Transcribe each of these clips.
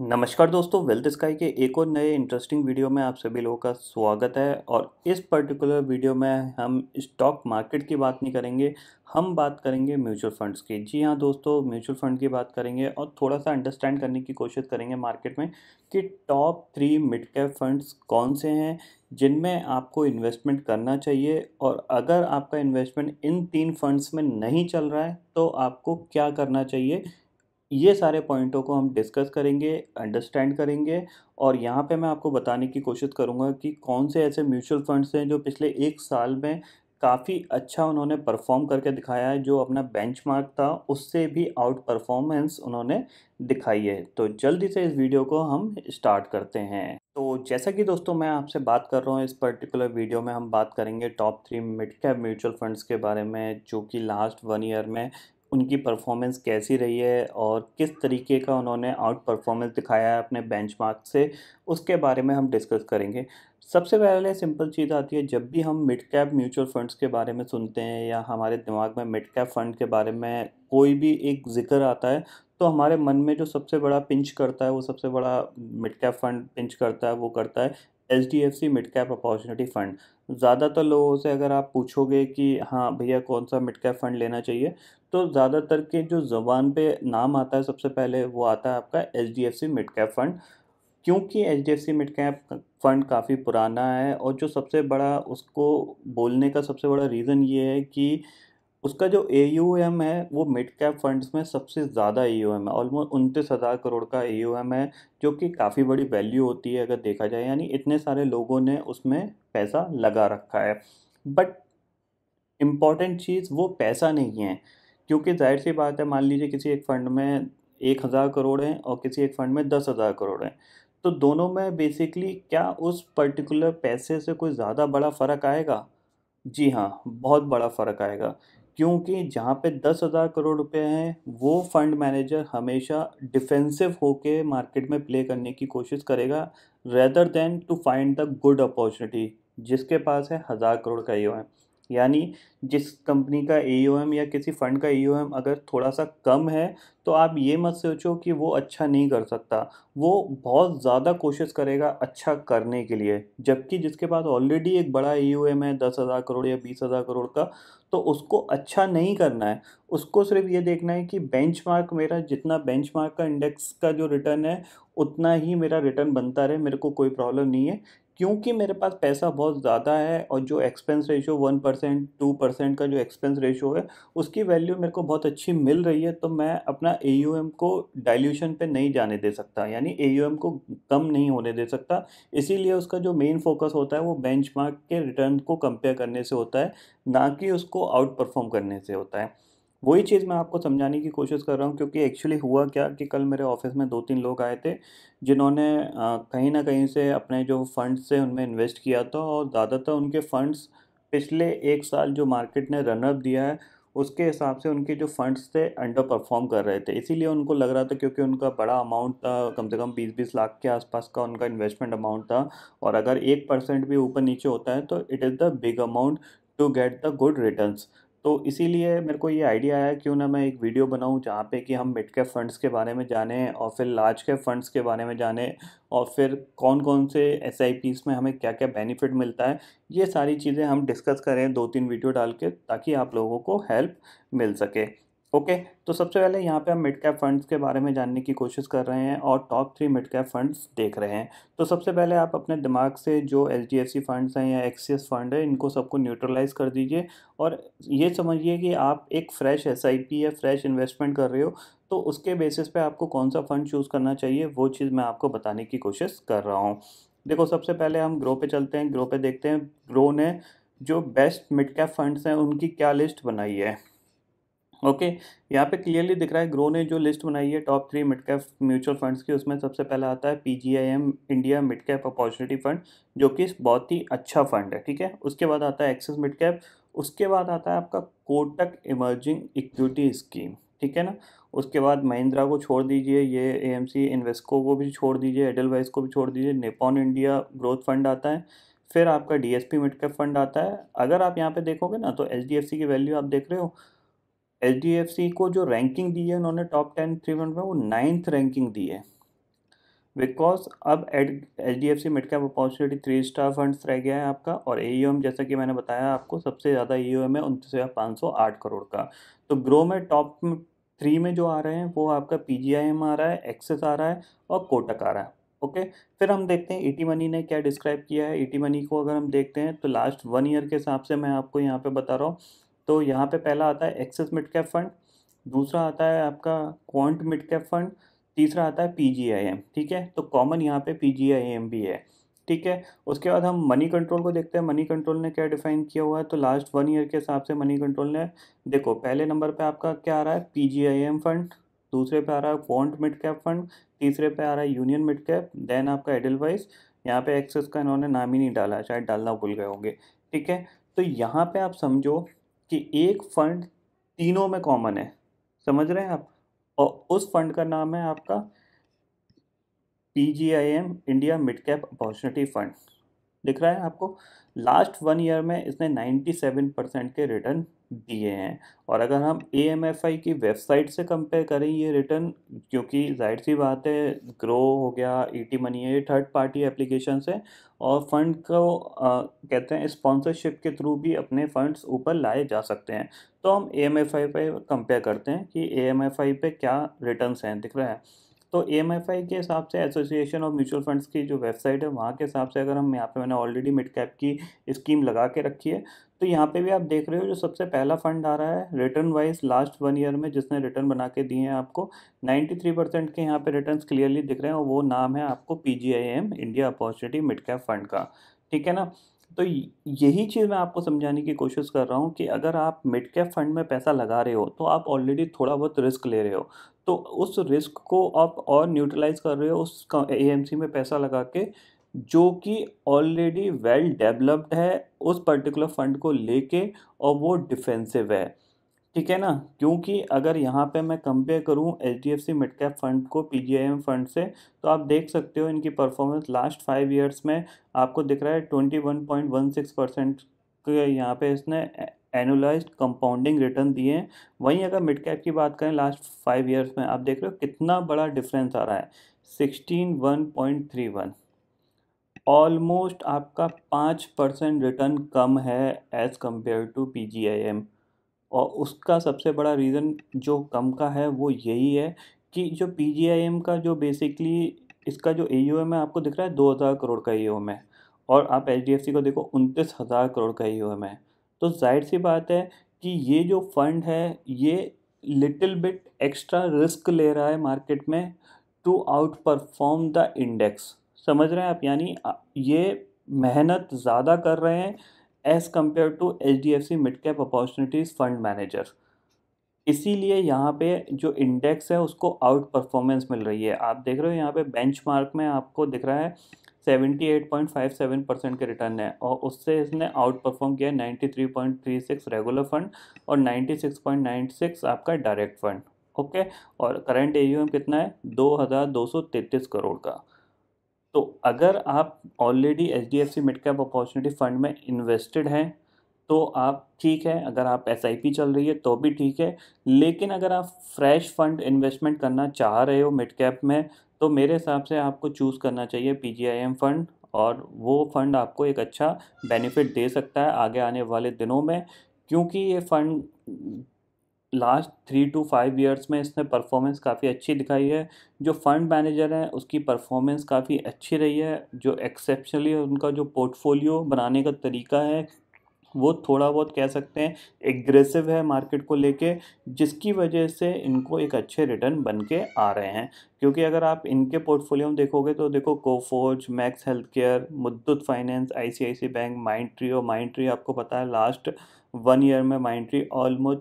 नमस्कार दोस्तों wealth sky के एक और नए इंटरेस्टिंग वीडियो में आप सभी लोगों का स्वागत है और इस पर्टिकुलर वीडियो में हम स्टॉक मार्केट की बात नहीं करेंगे हम बात करेंगे म्यूचुअल फंड्स की जी हाँ दोस्तों म्यूचुअल फंड की बात करेंगे और थोड़ा सा अंडरस्टैंड करने की कोशिश करेंगे मार्केट में कि top three mid cap funds कौन से हैं जिनमें आपको इन्वेस्टमेंट करना चाहिए और अगर आपका इन्वेस्टमेंट इन तीन फंड्स में नहीं चल रहा है तो आपको क्या करना चाहिए ये सारे पॉइंटों को हम डिस्कस करेंगे अंडरस्टैंड करेंगे और यहाँ पे मैं आपको बताने की कोशिश करूँगा कि कौन से ऐसे म्यूचुअल फंड्स हैं जो पिछले एक साल में काफ़ी अच्छा उन्होंने परफॉर्म करके दिखाया है जो अपना बेंचमार्क था उससे भी आउट परफॉर्मेंस उन्होंने दिखाई है तो जल्दी से इस वीडियो को हम स्टार्ट करते हैं तो जैसा कि दोस्तों मैं आपसे बात कर रहा हूँ इस पर्टिकुलर वीडियो में हम बात करेंगे top three mid cap mutual funds के बारे में जो कि लास्ट वन ईयर में उनकी परफॉर्मेंस कैसी रही है और किस तरीके का उन्होंने आउट परफॉर्मेंस दिखाया है अपने बेंच से उसके बारे में हम डिस्कस करेंगे सबसे पहले सिंपल चीज़ आती है जब भी हम मिड कैप म्यूचुअल फंड्स के बारे में सुनते हैं या हमारे दिमाग में मिड कैप फंड के बारे में कोई भी एक जिक्र आता है तो हमारे मन में जो सबसे बड़ा पिंच करता है वो सबसे बड़ा मिड कैप फंड पिंच करता है वो करता है H D F C mid cap opportunity fund ज़्यादातर लोगों से अगर आप पूछोगे कि हाँ भैया कौन सा मिड कैप फ़ंड लेना चाहिए तो ज़्यादातर के जो ज़बान पे नाम आता है सबसे पहले वो आता है आपका H D F C mid cap fund क्योंकि H D F C mid cap fund काफ़ी पुराना है और जो सबसे बड़ा उसको बोलने का सबसे बड़ा रीज़न ये है कि उसका जो ए यू एम है वो मिड कैप फंड्स में सबसे ज़्यादा ए यू एम है ऑलमोस्ट उनतीस हज़ार करोड़ का ए यू एम है जो कि काफ़ी बड़ी वैल्यू होती है अगर देखा जाए यानी इतने सारे लोगों ने उसमें पैसा लगा रखा है बट इम्पॉर्टेंट चीज़ वो पैसा नहीं है क्योंकि जाहिर सी बात है मान लीजिए किसी एक फ़ंड में एक हज़ार करोड़ हैं और किसी एक फ़ंड में दस हज़ार करोड़ हैं तो दोनों में बेसिकली क्या उस पर्टिकुलर पैसे से कोई ज़्यादा बड़ा फ़र्क आएगा जी हाँ बहुत बड़ा फ़र्क आएगा क्योंकि जहाँ पे दस हज़ार करोड़ रुपए हैं वो फंड मैनेजर हमेशा डिफेंसिव होके मार्केट में प्ले करने की कोशिश करेगा rather than to find the good opportunity जिसके पास है हज़ार करोड़ का ही है यानी जिस कंपनी का एम या किसी फंड का एम अगर थोड़ा सा कम है तो आप ये मत सोचो कि वो अच्छा नहीं कर सकता वो बहुत ज़्यादा कोशिश करेगा अच्छा करने के लिए जबकि जिसके पास ऑलरेडी एक बड़ा एम है दस हज़ार करोड़ या बीस हज़ार करोड़ का तो उसको अच्छा नहीं करना है उसको सिर्फ ये देखना है कि बेंच मेरा जितना बेंच का इंडेक्स का जो रिटर्न है उतना ही मेरा रिटर्न बनता रहे मेरे को कोई प्रॉब्लम नहीं है क्योंकि मेरे पास पैसा बहुत ज़्यादा है और जो expense ratio one percent two percent का जो एक्सपेंस रेशियो है उसकी वैल्यू मेरे को बहुत अच्छी मिल रही है तो मैं अपना ए को डाइल्यूशन पे नहीं जाने दे सकता यानी ए को कम नहीं होने दे सकता इसीलिए उसका जो मेन फोकस होता है वो बेंच के रिटर्न को कंपेयर करने से होता है ना कि उसको आउट परफॉर्म करने से होता है वही चीज़ मैं आपको समझाने की कोशिश कर रहा हूँ क्योंकि एक्चुअली हुआ क्या कि कल मेरे ऑफिस में दो तीन लोग आए थे जिन्होंने कहीं ना कहीं से अपने जो फंड्स से उनमें इन्वेस्ट किया था और ज़्यादातर उनके फंड्स पिछले एक साल जो मार्केट ने रनअप दिया है उसके हिसाब से उनके जो फंड्स थे अंडर परफॉर्म कर रहे थे इसीलिए उनको लग रहा था क्योंकि उनका बड़ा अमाउंट था कम से कम बीस बीस लाख के आसपास का उनका इन्वेस्टमेंट अमाउंट था और अगर एक परसेंट भी ऊपर नीचे होता है तो it is the big amount to get the good returns तो इसीलिए मेरे को ये आइडिया आया क्यों ना मैं एक वीडियो बनाऊं जहाँ पे कि हम मिड कैप फंड्स के बारे में जाने और फिर लार्ज कैप फंड्स के बारे में जाने और फिर कौन कौन से एस में हमें क्या क्या बेनिफिट मिलता है ये सारी चीज़ें हम डिस्कस करें दो तीन वीडियो डाल के ताकि आप लोगों को हेल्प मिल सके ओके okay, तो सबसे पहले यहाँ पे हम मिड कैप फंड्स के बारे में जानने की कोशिश कर रहे हैं और top three mid cap funds देख रहे हैं तो सबसे पहले आप अपने दिमाग से जो H D F C funds हैं या एक्सीएस फंड है इनको सबको न्यूट्रलाइज कर दीजिए और ये समझिए कि आप एक फ़्रेश एस आई पी या फ्रेश इन्वेस्टमेंट कर रहे हो तो उसके बेसिस पे आपको कौन सा फ़ंड चूज़ करना चाहिए वो चीज़ मैं आपको बताने की कोशिश कर रहा हूँ देखो सबसे पहले हम ग्रो पे चलते हैं ग्रो पे देखते हैं ग्रो ने जो बेस्ट मिड कैप फंड्स हैं उनकी क्या लिस्ट बनाई है ओके okay, यहाँ पे क्लियरली दिख रहा है ग्रो ने जो लिस्ट बनाई है top three mid cap mutual funds की उसमें सबसे पहला आता है PGIM India mid cap opportunity fund जो कि बहुत ही अच्छा फंड है ठीक है उसके बाद आता है एक्सेस मिड कैप उसके बाद आता है आपका कोटक इमर्जिंग इक्विटी स्कीम ठीक है ना उसके बाद महिंद्रा को छोड़ दीजिए ये ए इन्वेस्को को भी छोड़ दीजिए एडलवाइस को भी छोड़ दीजिए नेपॉन इंडिया ग्रोथ फंड आता है फिर आपका डीएसपी मिड कैप फंड आता है अगर आप यहाँ पे देखोगे ना तो एच की वैल्यू आप देख रहे हो एच को जो रैंकिंग दी है उन्होंने टॉप टेन थ्री वन में वो नाइन्थ रैंकिंग दी है बिकॉज अब एड H D F C mid cap opportunity three star funds रह गया है आपका और ए यू एम जैसा कि मैंने बताया आपको सबसे ज़्यादा ए यू एम है उनतीस हज़ार पाँच सौ आठ करोड़ का तो ग्रो में टॉप थ्री में जो आ रहे हैं वो आपका पी जी आई एम आ रहा है एक्सेस आ रहा है और कोटक आ रहा है ओके फिर हम देखते हैं ई टी मनी ने क्या डिस्क्राइब किया है ई टी मनी को अगर हम देखते हैं तो लास्ट वन ईयर के हिसाब से मैं आपको यहाँ पर बता रहा हूँ तो यहाँ पे पहला आता है एक्सेस मिड कैप फंड दूसरा आता है आपका क्वांट मिड कैप फंड तीसरा आता है पी ठीक है तो कॉमन यहाँ पे पी भी है ठीक है उसके बाद हम मनी कंट्रोल को देखते हैं मनी कंट्रोल ने क्या डिफाइन किया हुआ है तो लास्ट वन ईयर के हिसाब से मनी कंट्रोल ने देखो पहले नंबर पे आपका क्या आ रहा है पी फंड दूसरे पे आ रहा है क्वांट मिड कैप फंड तीसरे पे आ रहा है यूनियन मिड कैप देन आपका एडल वाइज यहाँ पे एक्सेस का इन्होंने नाम ही नहीं डाला शायद डालना भूल गए होंगे ठीक है तो यहाँ पे आप समझो कि एक फंड तीनों में कॉमन है समझ रहे हैं आप और उस फंड का नाम है आपका P G I M India mid cap opportunity fund दिख रहा है आपको लास्ट वन ईयर में इसने 97 परसेंट के रिटर्न दिए हैं और अगर हम ए की वेबसाइट से कंपेयर करें ये रिटर्न क्योंकि जाहिर सी बात है ग्रो हो गया ई टी मनी है थर्ड पार्टी एप्लीकेशन से और फंड को आ, कहते हैं स्पॉन्सरशिप के थ्रू भी अपने फंड्स ऊपर लाए जा सकते हैं तो हम ए पर कंपेयर करते हैं कि ए एम एफ़ आई पर क्या रिटर्न हैं दिख रहा है तो एम e के हिसाब से एसोसिएशन ऑफ म्यूचुअल फंड्स की जो वेबसाइट है वहाँ के हिसाब से अगर हम यहाँ पे मैंने ऑलरेडी मिड कैप की स्कीम लगा के रखी है तो यहाँ पे भी आप देख रहे हो जो सबसे पहला फंड आ रहा है return wise last one year में जिसने रिटर्न बना के दिए हैं आपको 93 परसेंट के यहाँ पे रिटर्न क्लियरली दिख रहे हैं और वो नाम है आपको P India opportunity mid cap fund का ठीक है ना तो यही चीज़ मैं आपको समझाने की कोशिश कर रहा हूँ कि अगर आप मिड कैप फंड में पैसा लगा रहे हो तो आप ऑलरेडी थोड़ा बहुत रिस्क ले रहे हो तो उस रिस्क को आप और न्यूट्रलाइज कर रहे हो उस सी में पैसा लगा के जो कि ऑलरेडी वेल डेवलप्ड है उस पर्टिकुलर फंड को लेके और वो डिफेंसिव है ठीक है ना क्योंकि अगर यहाँ पे मैं कंपेयर करूँ H D F C mid cap fund को P G I M fund से तो आप देख सकते हो इनकी परफॉर्मेंस लास्ट फाइव ईयर्स में आपको दिख रहा है twenty one point one six percent यहाँ पे इसने एनुलाइज कंपाउंडिंग रिटर्न दिए हैं वहीं अगर मिड कैप की बात करें लास्ट फाइव ईयर्स में आप देख रहे हो कितना बड़ा डिफरेंस आ रहा है sixteen one point three one almost आपका पाँच परसेंट रिटर्न कम है as compared to P G I M और उसका सबसे बड़ा रीज़न जो कम का है वो यही है कि जो पी जी आई एम का जो बेसिकली इसका जो ए यू एम है आपको दिख रहा है दो हज़ार करोड़ का ई यू एम है और आप एच डी एफ सी को देखो उनतीस हज़ार करोड़ का ई ओ एम है तो ज़ाहिर सी बात है कि ये जो फंड है ये लिटिल बिट एक्स्ट्रा रिस्क ले रहा है मार्केट में to outperform the index समझ रहे हैं आप यानी ये मेहनत ज़्यादा कर रहे हैं as compared to H D F C mid cap opportunities fund manager इसीलिए यहाँ पे जो इंडेक्स है उसको आउट परफॉर्मेंस मिल रही है आप देख रहे हो यहाँ पे बेंचमार्क में आपको दिख रहा है 78.57 परसेंट के रिटर्न है और उससे इसने आउट परफॉर्म किया 93.36 रेगुलर फंड और 96.96 आपका डायरेक्ट फंड ओके और करंट ए कितना है 2,233 करोड़ का तो अगर आप already H D F C mid cap opportunity fund में इन्वेस्टेड हैं तो आप ठीक है अगर आप एस आई पी चल रही है तो भी ठीक है लेकिन अगर आप फ्रेश फंड इन्वेस्टमेंट करना चाह रहे हो मिड कैप में तो मेरे हिसाब से आपको चूज़ करना चाहिए पी फंड और वो फ़ंड आपको एक अच्छा बेनिफिट दे सकता है आगे आने वाले दिनों में क्योंकि ये fund last three to five years में इसने परफॉर्मेंस काफ़ी अच्छी दिखाई है जो फंड मैनेजर हैं उसकी परफॉर्मेंस काफ़ी अच्छी रही है जो एक्सेप्शनली उनका जो पोर्टफोलियो बनाने का तरीका है वो थोड़ा बहुत कह सकते हैं एग्रेसिव है मार्केट को लेके जिसकी वजह से इनको एक अच्छे रिटर्न बन के आ रहे हैं क्योंकि अगर आप इनके पोर्टफोलियो में देखोगे तो देखो Coforge Max health care Muthoot finance आई बैंक माइंड ट्री और माइंड ट्री आपको पता है लास्ट वन ईयर में ऑलमोस्ट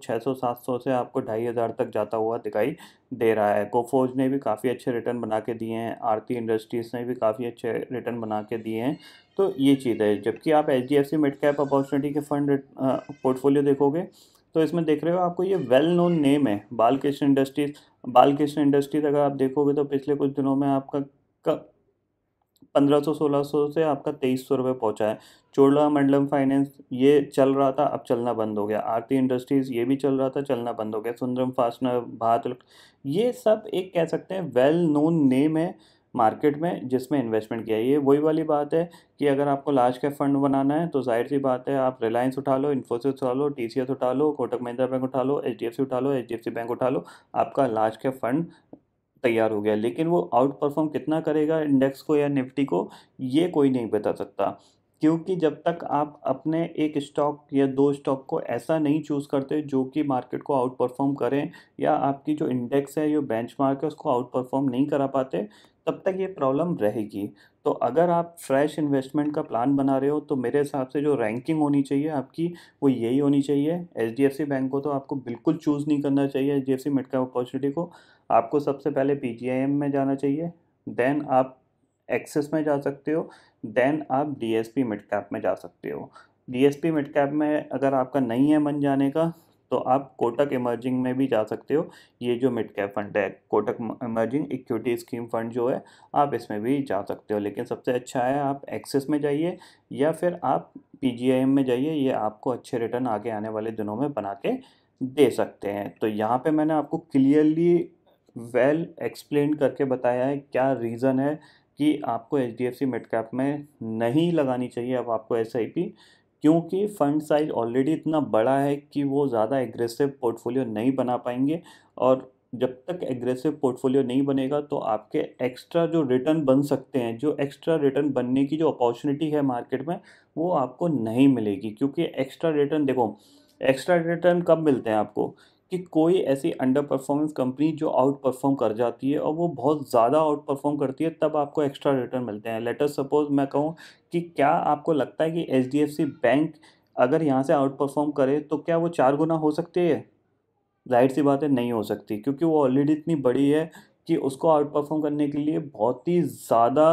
छः ऑलमोस्ट सात सौ से आपको ढाई हज़ार तक जाता हुआ दिखाई दे रहा है कोफोज ने भी काफ़ी अच्छे रिटर्न बना के दिए हैं आरती इंडस्ट्रीज़ ने भी काफ़ी अच्छे रिटर्न बना के दिए हैं तो ये चीज़ है जबकि आप H D F C mid cap opportunity के फंड पोर्टफोलियो देखोगे तो इसमें देख रहे हो आपको ये वेल नोन नेम है बालकृष्ण इंडस्ट्रीज़ बालकृष्ण इंडस्ट्रीज़ अगर आप देखोगे तो पिछले कुछ दिनों में आपका पंद्रह सौ सोलह सौ से आपका तेईस सौ रुपये पहुँचा है चोला मंडलम फाइनेंस ये चल रहा था अब चलना बंद हो गया आरती इंडस्ट्रीज़ ये भी चल रहा था चलना बंद हो गया सुंदरम फास्टनर भात ये सब एक कह सकते हैं वेल नोन नेम है मार्केट में जिसमें इन्वेस्टमेंट किया ये वही वाली बात है कि अगर आपको लार्ज कैप फंड बनाना है तो जाहिर सी बात है आप रिलायंस उठा लो इन्फोसिस उठा लो टी उठा लो कोटक महिंद्रा बैंक उठा लो एच उठा लो एच बैंक उठा लो आपका लार्ज कैप फंड तैयार हो गया लेकिन वो आउट परफॉर्म कितना करेगा इंडेक्स को या निफ्टी को ये कोई नहीं बता सकता क्योंकि जब तक आप अपने एक स्टॉक या दो स्टॉक को ऐसा नहीं चूज़ करते जो कि मार्केट को आउट परफॉर्म करें या आपकी जो इंडेक्स है जो बेंचमार्क है उसको आउट परफॉर्म नहीं करा पाते तब तक ये प्रॉब्लम रहेगी तो अगर आप फ्रेश इन्वेस्टमेंट का प्लान बना रहे हो तो मेरे हिसाब से जो रैंकिंग होनी चाहिए आपकी वो यही होनी चाहिए H D F C bank को तो आपको बिल्कुल चूज़ नहीं करना चाहिए H D F C mid cap opportunity को आपको सबसे पहले पी जी आई एम में जाना चाहिए देन आप एक्सेस में जा सकते हो देन आप D S P mid cap में जा सकते हो D S P mid cap में अगर आपका नहीं है मन जाने का तो आप कोटक इमर्जिंग में भी जा सकते हो ये जो मिड कैप फंड है Kotak emerging equity scheme fund जो है आप इसमें भी जा सकते हो लेकिन सबसे अच्छा है आप एक्सेस में जाइए या फिर आप पी में जाइए ये आपको अच्छे रिटर्न आगे आने वाले दिनों में बना के दे सकते हैं तो यहाँ पर मैंने आपको क्लियरली वेल एक्सप्लेन करके बताया है क्या रीज़न है कि आपको H D F C mid cap में नहीं लगानी चाहिए अब आपको एस आई पी क्योंकि फ़ंड साइज ऑलरेडी इतना बड़ा है कि वो ज़्यादा एग्रेसिव पोर्टफोलियो नहीं बना पाएंगे और जब तक एग्रेसिव पोर्टफोलियो नहीं बनेगा तो आपके एक्स्ट्रा जो रिटर्न बन सकते हैं जो एक्स्ट्रा रिटर्न बनने की जो अपॉर्चुनिटी है मार्केट में वो आपको नहीं मिलेगी क्योंकि एक्स्ट्रा रिटर्न देखो एक्स्ट्रा रिटर्न कब मिलते हैं आपको कि कोई ऐसी अंडर परफॉर्मेंस कंपनी जो आउट परफॉर्म कर जाती है और वो बहुत ज़्यादा आउट परफॉर्म करती है तब आपको एक्स्ट्रा रिटर्न मिलते हैं लेटर सपोज मैं कहूँ कि क्या आपको लगता है कि एच बैंक अगर यहाँ से आउट परफॉर्म करे तो क्या वो चार गुना हो सकती है जाहिर सी बात है नहीं हो सकती क्योंकि वो ऑलरेडी इतनी बड़ी है कि उसको आउट परफॉर्म करने के लिए बहुत ही ज़्यादा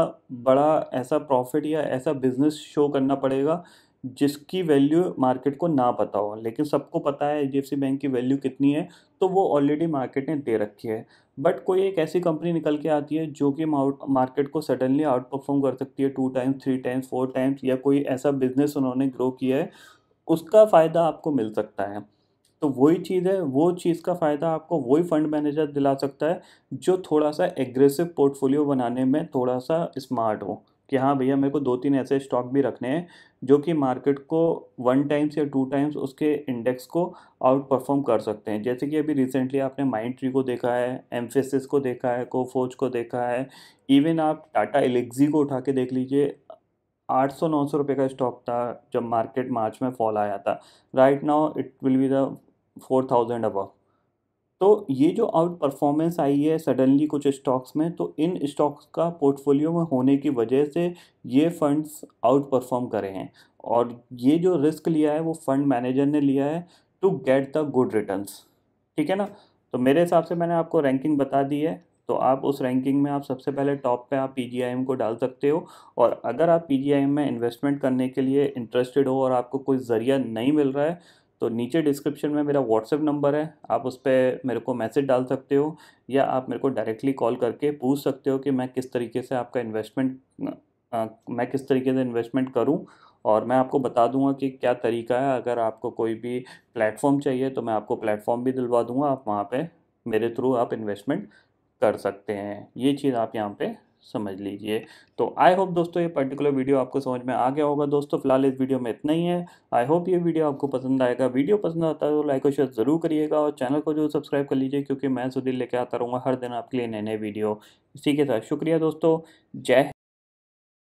बड़ा ऐसा प्रॉफिट या ऐसा बिजनेस शो करना पड़ेगा जिसकी वैल्यू मार्केट को ना पता हो लेकिन सबको पता है एच बैंक की वैल्यू कितनी है तो वो ऑलरेडी मार्केट ने दे रखी है बट कोई एक ऐसी कंपनी निकल के आती है जो कि मार्केट को सडनली आउट परफॉर्म कर सकती है two times three times four times या कोई ऐसा बिजनेस उन्होंने ग्रो किया है उसका फ़ायदा आपको मिल सकता है तो वही चीज़ है वो चीज़ का फ़ायदा आपको वही फंड मैनेजर दिला सकता है जो थोड़ा सा एग्रेसिव पोर्टफोलियो बनाने में थोड़ा सा स्मार्ट हो कि हाँ भैया मेरे को दो तीन ऐसे स्टॉक भी रखने हैं जो कि मार्केट को वन टाइम्स या टू टाइम्स उसके इंडेक्स को आउट परफॉर्म कर सकते हैं जैसे कि अभी रिसेंटली आपने माइंड ट्री को देखा है एम्फेसिस को देखा है कोफोज को देखा है इवन आप टाटा एलेक्जी को उठा के देख लीजिए 800-900 रुपए का स्टॉक था जब मार्केट मार्च में फॉल आया था right now it will be the four thousand above तो ये जो आउट परफॉर्मेंस आई है सडनली कुछ स्टॉक्स में तो इन स्टॉक्स का पोर्टफोलियो में होने की वजह से ये फंड्स आउट परफॉर्म करे हैं और ये जो रिस्क लिया है वो फंड मैनेजर ने लिया है to get the good return ठीक है ना तो मेरे हिसाब से मैंने आपको रैंकिंग बता दी है तो आप उस रैंकिंग में आप सबसे पहले टॉप पे आप पी को डाल सकते हो और अगर आप पी में इन्वेस्टमेंट करने के लिए इंटरेस्टेड हो और आपको कोई ज़रिया नहीं मिल रहा है तो नीचे डिस्क्रिप्शन में मेरा व्हाट्सएप नंबर है आप उस पर मेरे को मैसेज डाल सकते हो या आप मेरे को डायरेक्टली कॉल करके पूछ सकते हो कि मैं किस तरीके से आपका इन्वेस्टमेंट मैं किस तरीके से इन्वेस्टमेंट करूं और मैं आपको बता दूंगा कि क्या तरीका है अगर आपको कोई भी प्लेटफॉर्म चाहिए तो मैं आपको प्लेटफॉर्म भी दिलवा दूंगा आप वहाँ पे मेरे थ्रू आप इन्वेस्टमेंट कर सकते हैं ये चीज़ आप यहाँ पे समझ लीजिए तो आई होप दोस्तों ये पर्टिकुलर वीडियो आपको समझ में आ गया होगा दोस्तों फिलहाल इस वीडियो में इतना ही है आई होप ये वीडियो आपको पसंद आएगा वीडियो पसंद आता है तो लाइक और शेयर ज़रूर करिएगा और चैनल को जरूर सब्सक्राइब कर लीजिए क्योंकि मैं सुधीर लेके आता रहूँगा हर दिन आपके लिए नए नए वीडियो इसी के साथ शुक्रिया दोस्तों जय